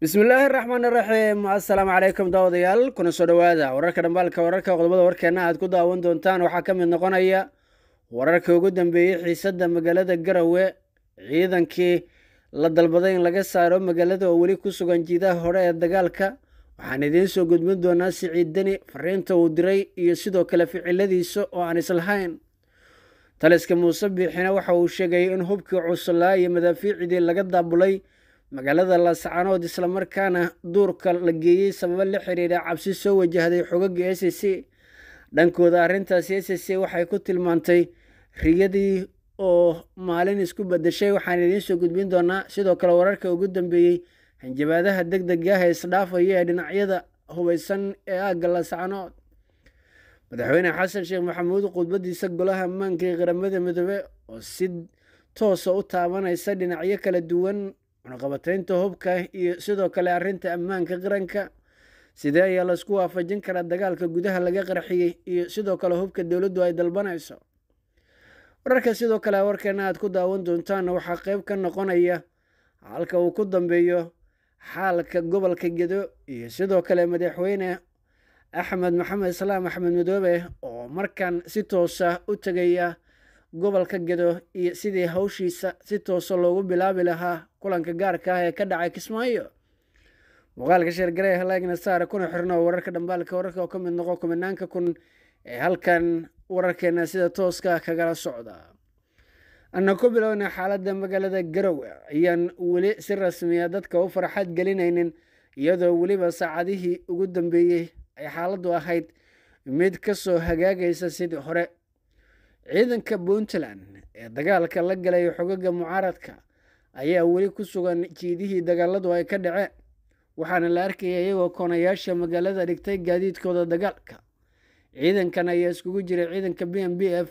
bismillaahi raxmaan iraxiim assalaamu calaykum daawadayaal kuna soo dhowaada wararka dhambaalka wararka qodobada warkeenna aad ku daawan doontaan waxaa ka mid noqonaya wararkii ugu dambeeyey xiisadda magaalada garawe ciidankii la dalbaday in laga saaro magaalada oo weli ku sugan jiidaha hore ee dagaalka waxaan idiin soo gudbin doonaa siciid deni fariinta uu diray iyo sidoo kale ficiladiisa oo aan islahayn taliska muuse biixina waxa uu sheegayay in hubkii cuslaa iyo madaafiicdii laga daabulay magaalada lascanood islamarkaana duurka la geeyey sababo la xiriira cabsi soo wajahday xogaga s c dhankooda arintaasi s c waxay ku tilmaantay riyadii oo maalin isku badashay waxaan idiinsoo gudbin doonaa sidoo kale wararka ugu dambeeyey hanjabaadaha deg dega ah ee isdhaafaya ee dhinacyada hubaysan ee aagga lascanood madaxweyne xasan sheekh maxamuud khudbadiisa golaha ammaanka ee qaramada midoobe oo si toosa ah u taabanaysa dhinacyo kala duwan cunaqabataynta hubka iyo sidoo kale arrinta ammaanka qaranka sidee ayaa laysku waafajin karaa dagaalka gudaha laga qarxiyey iyo sidoo kale hubka dowladdu ay dalbanayso wararka sidoo kale warkeenna aad ku daawan doontaanna waxaa qayb ka noqonaya halka uu ku dambeeyo xaalka gobolka gedo iyo sidoo kale madaxweyne axmed maxamed islaam axmed madoobe oo markan si toosa u tegaya gobolka gedo iyo sidii hawshiisa si toosa loogu bilaabi lahaa kulanka gaarka ah ee ka dhacay kismaayo muuqaalka sheergare halaagna saare kuna xirno wararka dhambaalka wararka oo ka mid noqo kumanaanka kun ee halkan wararkeena sida tooska kagala socda ana ku bilowna xaaladda magaalada garowe ayaan weli si rasmiya ah dadka u farxad gelinaynin iyadoo weliba saacadihii ugu dambeeyey ay xaaladdu ahayd mid kasoo hagaagaysa sidii hore ciidanka puntland ee dagaalka la galay xogaga mucaaradka ayaa weli ku sugan jiidihii dagaaladu ay ka dhaceen waxaana la arkayay iyagoo koonayaasha magaalada dhigtay gaadiidkooda dagaalka ciidankan ayaa iskugu jira ciidanka b m b f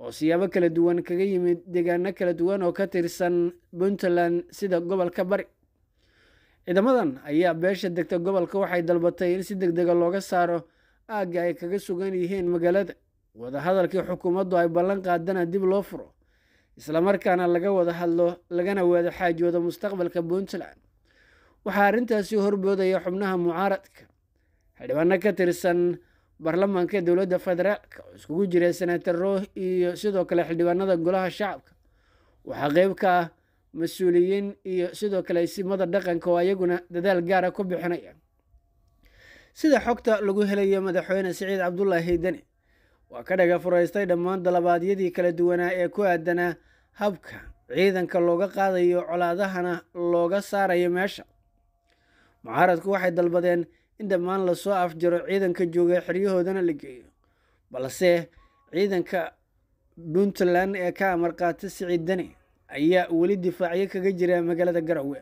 oo siyaabo kala duwan kaga yimid deegaano kala duwan oo ka tirsan puntland sida gobolka bari ciidamadan ayaa beesha degta gobolka waxay dalbatay in si deg dega ah looga saaro aagga ay kaga sugan yihiin magaalada wadahadalkii xukuumaddu ay ballan qaadana dib loo furo islamarkaana laga wada hadlo lagana waado xaajooda mustaqbalka puntland waxaa arrintaasi horboodaya xubnaha mucaaradka xildhibaano ka tirsan baarlamaanka dowladda federaalka oo iskugu jira senator rooh iyo sidoo kale xildhibaanada golaha shacabka waxaa qeyb ka ah mas-uuliyiin iyo sidoo kale simada dhaqanka oo ayaguna dadaal gaara ah ku bixinaya sida xogta lagu helaya madaxweyne siciid cabdulaahi deni waa ka dhaga furaystay dhammaan dalabaadyadii kala duwanaa ee ku aadanaa habka ciidanka looga qaadayo colaadahana looga saarayo meesha mucaaradku waxay dalbadeen in dhammaan lasoo afjaro ciidanka jooga xeryahoodana la geeyo balse ciidanka puntland ee ka amarqaata siciidani ayaa weli difaacyo kaga jira magaalada garowe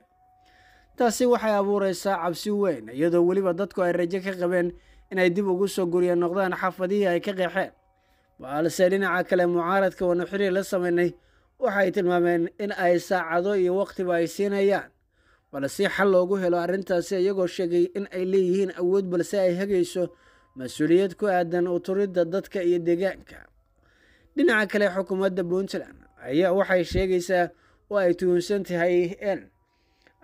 taasi waxay abuureysaa cabsi weyn iyadoo weliba dadku ay rajo ka qabeen inay dib ugu soo guriya noqdaan xaafadihii ay ka qeexeen balse dhinaca kale mucaaradka wanaxuri la samaynay waxay tilmaameen in ay saacado iyo waqtiba ay siinayaan balse xal loogu helo arrintaasi iyagoo sheegay in ay leeyihiin awood balse ay hagayso mas-uuliyad ku aadan uturidda dadka iyo deegaanka dhinaca kale xukuumadda puntland ayaa waxay sheegaysaa oo ay tuhunsan tahay in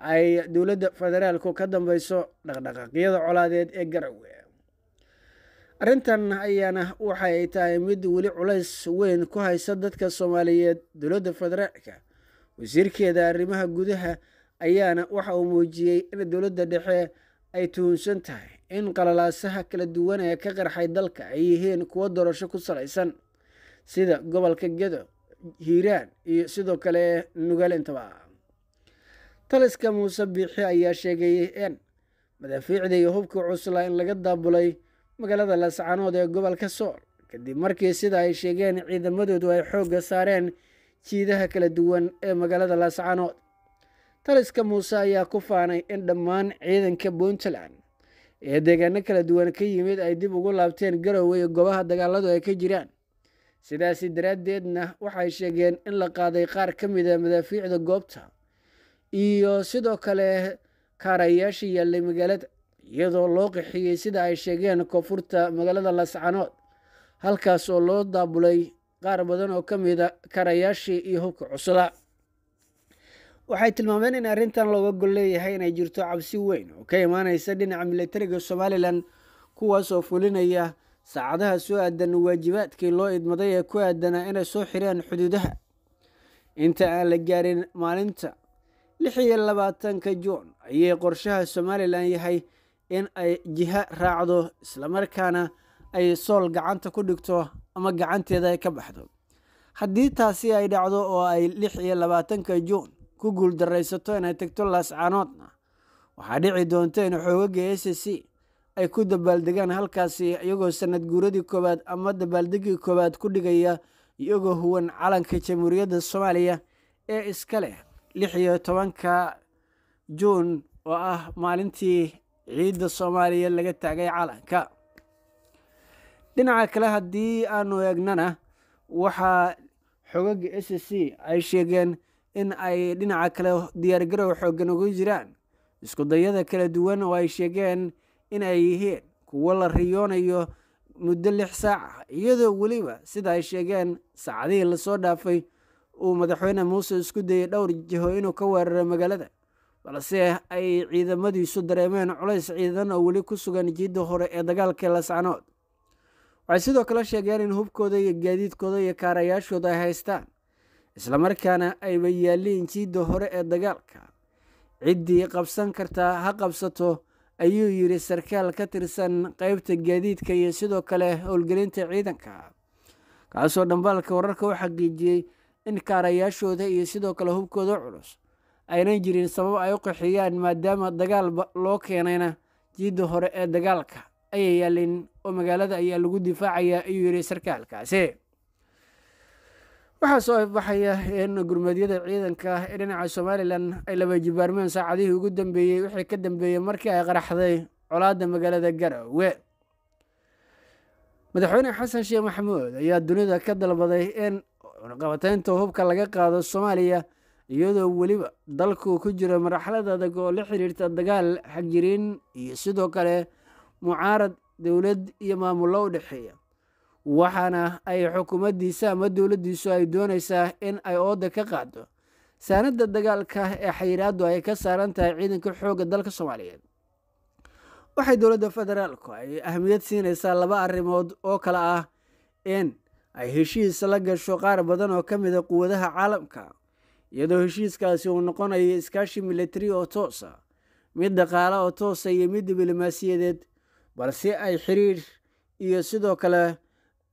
ay dowladda federaalku ka dambayso dhaqdhaqaaqyada colaadeed ee garawe arrintan ayaana waxa ay tahay mid weli culays weyn ku haysa dadka soomaaliyeed dowladda federaalka wasiirkeeda arrimaha gudaha ayaana waxa uu muujiyey in dowladda dhexe ay tuhunsan tahay in qalalaasaha kala duwan ee ka qarxay dalka ay yihiin kuwo doorasho ku salaysan sida gobolka gedo hiiraan iyo sidoo kale nugaal intaba taliska muuse biixi ayaa sheegayey in madaafiicdii hubka cusla in laga daabulay magaalada lascaanood ee gobolka sool kadib markii sida ay sheegeen ciidamadoodu ay xoogga saareen jiidaha kala duwan ee magaalada laascaanood taliska muuse ayaa ku faanay in dhammaan ciidanka puntland ee deegaano kala duwan ka yimid ay dib ugu laabteen garowe iyo goobaha dagaaladu ay ka jiraan sidaasi daraaddeedna waxay sheegeen in la qaaday qaar ka mid a ah madaafiicda goobta iyo sidoo kale kaarayaasha yaallay magaalada iyadoo loo qaxiyey sida ay sheegeen koonfurta magaalada laascanood halkaas oo loo daabulay qaar badan oo ka mida karayaashii iyo hubka cusuda waxay tilmaameen in arrintan looga gol leeyahay inay jirto cabsi weyn oo ka imaanaysa dhinaca militariga somalilan kuwaas oo fulinaya saacadaha soo aadan waajibaadkii loo idmaday ee ku aadanaa inay soo xireen xuduudaha inta aan la gaarin maalinta lix iyo labaatanka juun ayay qorshaha somalilan yahay in ay jiha raacdo islamarkaana ay sool gacanta ku dhigto ama gacanteeda ay ka baxdo haddii taasi ay dhacdo oo ay lix iyo labaatanka juun ku guuldaraysato inay tagto laascaanoodna waxaa dhici doonta in xoogaga s c ay ku dabaaldegaan halkaasi iyagoo sanad guuradii koowaad ama dabaaldegii koowaad ku dhigaya iyagoo huwan calanka jamhuuriyadda soomaaliya ee iska leh lix iyo tobanka juun oo ah maalintii ciidda soomaaliya laga taagay calanka dhinaca kale haddii aanu eegnana waxaa xogaga s c ay sheegeen in ay dhinaca kale diyaargarow xooggan ugu jiraan isku dayada kala duwan oo ay sheegeen in ay yihiin kuwo la riyoonayo muddo lix saac ah iyadoo weliba sida ay sheegeen saacadihii lasoo dhaafay uu madaxweyne muuse isku dayay dhowr jiho inuu ka weeraro magaalada balse ay ciidamadiisu dareemeen culays ciidan oo weli ku sugan jiidda hore ee dagaalkii lascanood waxay sidoo kale sheegeen in hubkooda iyo gaadiidkooda iyo kaarayaashooda ay haystaan islamarkaana ayba yaaliin jiidda hore ee dagaalka ciddii qabsan kartaa ha qabsato ayuu yidhi sarkaal ka tirsan qaybta gaadiidka iyo sidoo kale howlgelinta ciidanka kaasoo dhambaalka wararka u xaqiijiyey in kaarayaashooda iyo sidoo kale hubkooda culus aynan jirin sabab ay u qaxeeyaan maadaama dagaal loo keenayna jiidda hore ee dagaalka ayay yaalin oo magaalada ayaa lagu difaacayaa ayuu yidhi sarkaalkaasi waxaa soo baxaya in gurmadyada ciidanka ah ee dhinaca somalilan ay laba jibaarmeen saacadihii ugu dambeeyey wixii ka dambeeyey markii ay qaraxday colaadda magaalada garowe madaxweyne xasan sheekh maxamuud ayaa dunida ka dalbaday in qabateynta hubka laga qaado soomaaliya iyadoo weliba dalku ku jira marxalad adag oo la xiriirta dagaal xagjiriin iyo sidoo kale mucaarad dowlad iyo maamullo u dhexeeya waxaana ay xukuumaddiisa ama dowladdiisu ay doonaysaa in ay ooda ka qaado saanadda dagaalka ee xayiraaddu ay ka saaran tahay ciidanka xoogga dalka soomaaliyeed waxay dowladda federaalku ay ahmiyad siinaysaa laba arrimood oo kale ah in ay heshiis la gasho qaar badan oo ka mida ah quwadaha caalamka iyadoo heshiiskaasi uu noqonayo iskaashi milatari oo toosa ah. mid dhaqaala oo toosa ah iyo mid diblomaasiyadeed balse ay xiriir iyo sidoo kale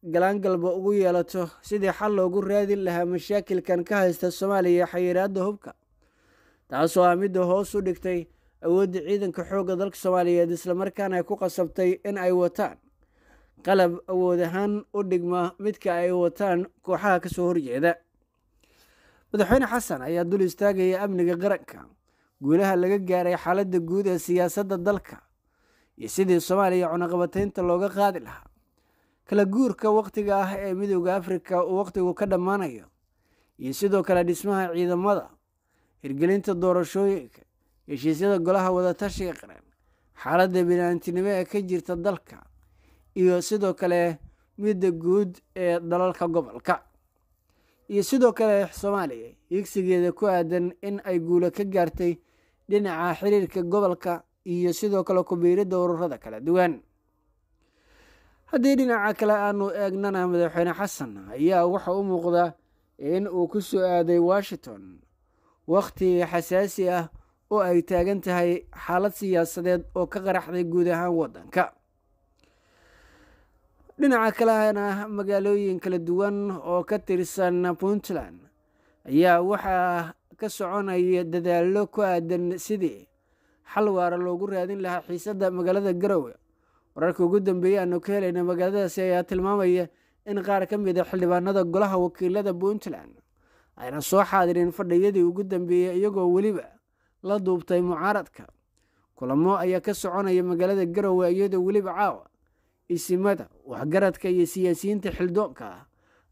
galaangalba ugu yeelato sidii xal loogu raadin lahaa mashaakilkan ka haysta soomaaliya xayiraadda hubka taasoo ah midda hoos u dhigtay awoodda ciidanka xoogga dalka soomaaliyeed islamarkaana ay ku qasabtay in ay wataan qalab awood ahaan u dhigma midka ay wataan kooxaha kasoo horjeeda madaxweyne xasan ayaa dul istaagaya amniga qaranka guulaha laga gaaray xaaladda guud ee siyaasadda dalka iyo sidii soomaaliya cunaqabataynta looga qaadi lahaa kala guurka wakhtiga ah ee midowda afrika uu wakhtigu ka dhammaanayo iyo sidoo kale dhismaha ciidamada hirgelinta doorashooyinka heshiisyada golaha wadatashiga qaran xaaladda binaantinimo ee ka jirta dalka iyo sidoo kale midda guud ee dalalka gobolka iyo sidoo kale soomaaliya higsigeeda ku aadan in ay guulo ka gaartay dhinaca xiriirka gobolka iyo sidoo kale kubiiridda ururada kala duwan haddii dhinaca kale aanu eegnana madaxweyne xasan ayaa waxa u muuqda in uu ku soo aaday washington wakhti xasaasi ah oo ay taagan tahay xaalad siyaasadeed oo ka qaraxday guud ahaan waddanka dhinaca kalehana magaalooyin kala duwan oo ka tirsan puntland ayaa waxaa ka soconaya dadaallo ku aadan sidii xal waara loogu raadin lahaa xiisadda magaalada garowe wararka ugu dambeeyey aanu ka helayna magaaladaasi ayaa tilmaamaya in qaar ka mid a ah xildhibaanada golaha wakiilada puntland ayna soo xaadireen fadhiyadii ugu dambeeyey iyagoo weliba la duubtay mucaaradka kulamo ayaa ka soconaya magaalada garowe iyadoo weliba caawa isimada waxgaradka iyo siyaasiyiinta xildoonka ah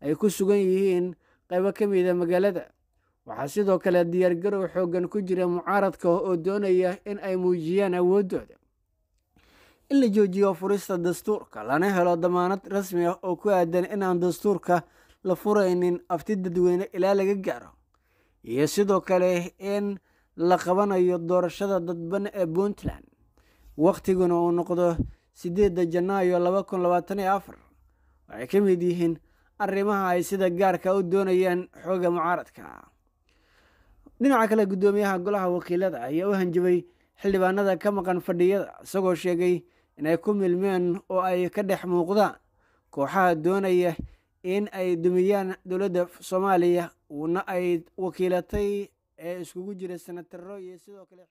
ay ku sugan yihiin qaybo ka mid a ah magaalada waxaa sidoo kale diyaargarow xooggan ku jira mucaaradka oo doonaya in ay muujiyaan awooddooda in la joojiyo furista dastuurka lana helo damaanad rasmi ah oo ku aadan inaan dastuurka la furaynin afti dadweyne ilaa laga gaaro iyo sidoo kale in la qabanayo doorashada dadban ee puntland wakhtiguna uu noqdo sideedda janaayo laba kun labaatan iyo afar waxay ka mid yihiin arrimaha ay sida gaarka u doonayaan xooga mucaaradka dhinaca kale guddoomiyaha golaha wakiilada ayaa u hanjabay xildhibaanada ka maqan fadhiyada isagoo sheegay inay ku milmeen oo ay ka dhex muuqdaan kooxaha doonaya in ay dumiyaan dowladda soomaaliya uuna ay wakiilatay ee iskugu jira senatarro iyo sidoo kale